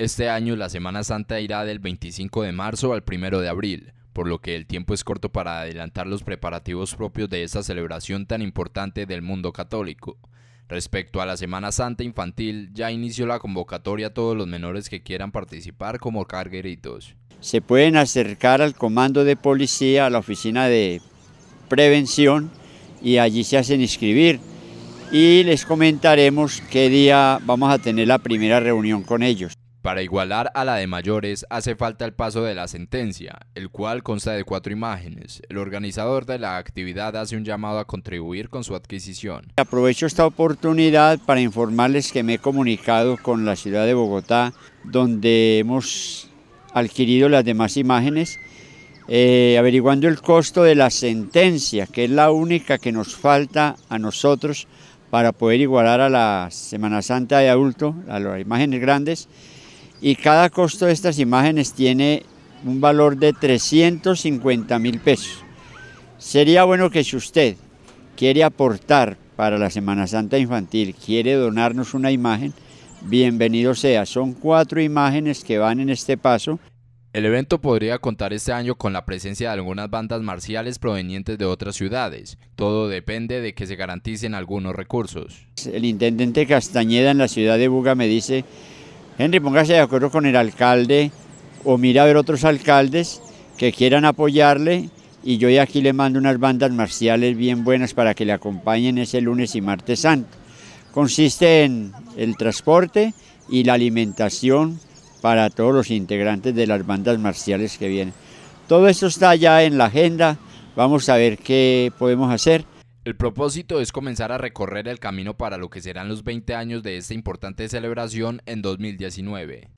Este año la Semana Santa irá del 25 de marzo al 1 de abril, por lo que el tiempo es corto para adelantar los preparativos propios de esta celebración tan importante del mundo católico. Respecto a la Semana Santa Infantil, ya inició la convocatoria a todos los menores que quieran participar como cargueritos. Se pueden acercar al comando de policía, a la oficina de prevención y allí se hacen inscribir y les comentaremos qué día vamos a tener la primera reunión con ellos. Para igualar a la de mayores hace falta el paso de la sentencia, el cual consta de cuatro imágenes. El organizador de la actividad hace un llamado a contribuir con su adquisición. Aprovecho esta oportunidad para informarles que me he comunicado con la ciudad de Bogotá, donde hemos adquirido las demás imágenes, eh, averiguando el costo de la sentencia, que es la única que nos falta a nosotros para poder igualar a la Semana Santa de adulto, a las imágenes grandes y cada costo de estas imágenes tiene un valor de 350 mil pesos. Sería bueno que si usted quiere aportar para la Semana Santa Infantil, quiere donarnos una imagen, bienvenido sea. Son cuatro imágenes que van en este paso. El evento podría contar este año con la presencia de algunas bandas marciales provenientes de otras ciudades. Todo depende de que se garanticen algunos recursos. El intendente Castañeda en la ciudad de Buga me dice Henry, póngase de acuerdo con el alcalde o mira a ver otros alcaldes que quieran apoyarle y yo de aquí le mando unas bandas marciales bien buenas para que le acompañen ese lunes y martes santo. Consiste en el transporte y la alimentación para todos los integrantes de las bandas marciales que vienen. Todo esto está ya en la agenda, vamos a ver qué podemos hacer. El propósito es comenzar a recorrer el camino para lo que serán los 20 años de esta importante celebración en 2019.